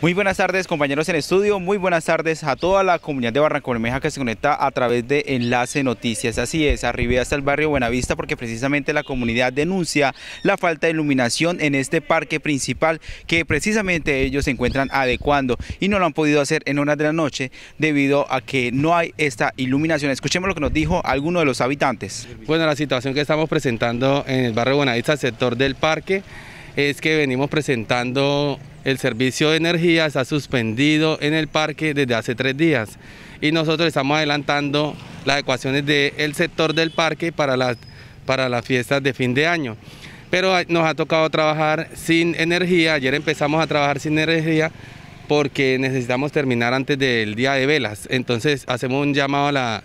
Muy buenas tardes compañeros en estudio, muy buenas tardes a toda la comunidad de Bermeja que se conecta a través de Enlace Noticias. Así es, arriba hasta el barrio Buenavista porque precisamente la comunidad denuncia la falta de iluminación en este parque principal que precisamente ellos se encuentran adecuando y no lo han podido hacer en horas de la noche debido a que no hay esta iluminación. Escuchemos lo que nos dijo alguno de los habitantes. Bueno, la situación que estamos presentando en el barrio Buenavista, el sector del parque, es que venimos presentando el servicio de energía, está suspendido en el parque desde hace tres días y nosotros estamos adelantando las ecuaciones del sector del parque para las, fiestas de fin de año. Pero nos ha tocado trabajar sin energía, ayer empezamos a trabajar sin energía porque necesitamos terminar antes del día de velas. Entonces hacemos un llamado a la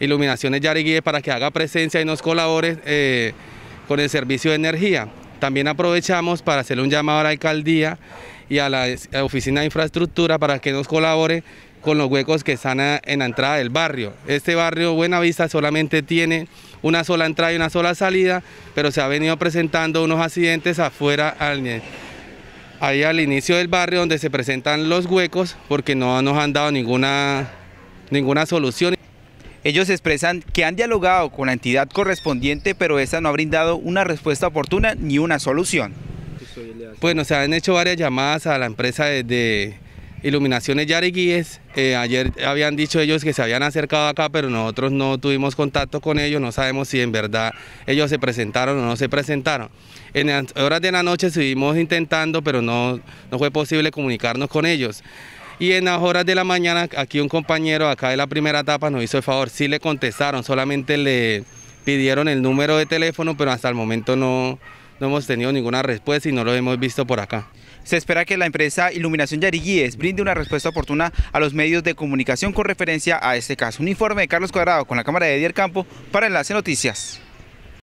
Iluminaciones Yariguíes para que haga presencia y nos colabore eh, con el servicio de energía. También aprovechamos para hacerle un llamado a la alcaldía y a la oficina de infraestructura para que nos colabore con los huecos que están en la entrada del barrio. Este barrio Buenavista solamente tiene una sola entrada y una sola salida, pero se ha venido presentando unos accidentes afuera al, ahí al inicio del barrio donde se presentan los huecos porque no nos han dado ninguna, ninguna solución. Ellos expresan que han dialogado con la entidad correspondiente, pero esa no ha brindado una respuesta oportuna ni una solución. Bueno, se han hecho varias llamadas a la empresa de Iluminaciones Yareguíes. Eh, ayer habían dicho ellos que se habían acercado acá, pero nosotros no tuvimos contacto con ellos, no sabemos si en verdad ellos se presentaron o no se presentaron. En horas de la noche estuvimos intentando, pero no fue posible comunicarnos con ellos. Y en las horas de la mañana, aquí un compañero acá de la primera etapa nos hizo el favor, sí le contestaron, solamente le pidieron el número de teléfono, pero hasta el momento no, no hemos tenido ninguna respuesta y no lo hemos visto por acá. Se espera que la empresa Iluminación Yariguíes brinde una respuesta oportuna a los medios de comunicación con referencia a este caso. Un informe de Carlos Cuadrado con la cámara de Dier Campo para Enlace Noticias.